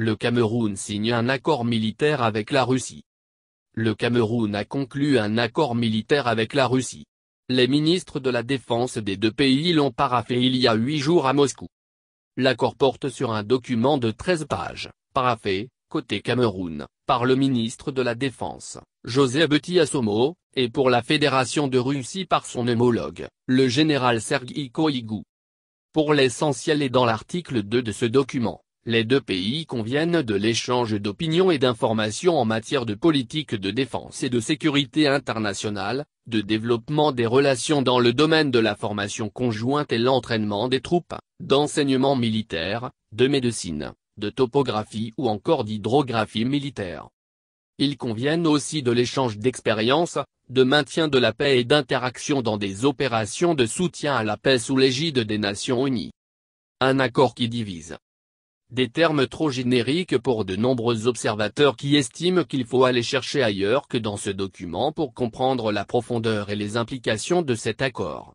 le Cameroun signe un accord militaire avec la Russie. Le Cameroun a conclu un accord militaire avec la Russie. Les ministres de la Défense des deux pays l'ont paraffé il y a huit jours à Moscou. L'accord porte sur un document de 13 pages, paraffé, côté Cameroun, par le ministre de la Défense, José Betty Assomo, et pour la Fédération de Russie par son homologue, le général Sergei Koïgou. Pour l'essentiel et dans l'article 2 de ce document, les deux pays conviennent de l'échange d'opinions et d'informations en matière de politique de défense et de sécurité internationale, de développement des relations dans le domaine de la formation conjointe et l'entraînement des troupes, d'enseignement militaire, de médecine, de topographie ou encore d'hydrographie militaire. Ils conviennent aussi de l'échange d'expériences, de maintien de la paix et d'interaction dans des opérations de soutien à la paix sous l'égide des Nations Unies. Un accord qui divise, des termes trop génériques pour de nombreux observateurs qui estiment qu'il faut aller chercher ailleurs que dans ce document pour comprendre la profondeur et les implications de cet accord.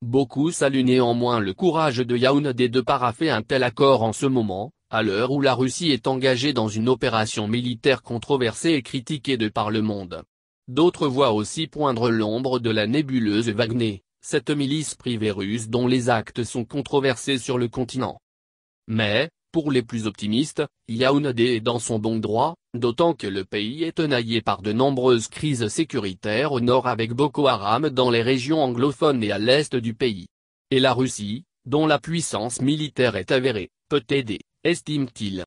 Beaucoup saluent néanmoins le courage de Yaoundé de paraffer un tel accord en ce moment, à l'heure où la Russie est engagée dans une opération militaire controversée et critiquée de par le monde. D'autres voient aussi poindre l'ombre de la nébuleuse Wagner, cette milice privée russe dont les actes sont controversés sur le continent. Mais, pour les plus optimistes, Yaoundé est dans son bon droit, d'autant que le pays est tenaillé par de nombreuses crises sécuritaires au nord avec Boko Haram dans les régions anglophones et à l'est du pays. Et la Russie, dont la puissance militaire est avérée, peut aider, estime-t-il.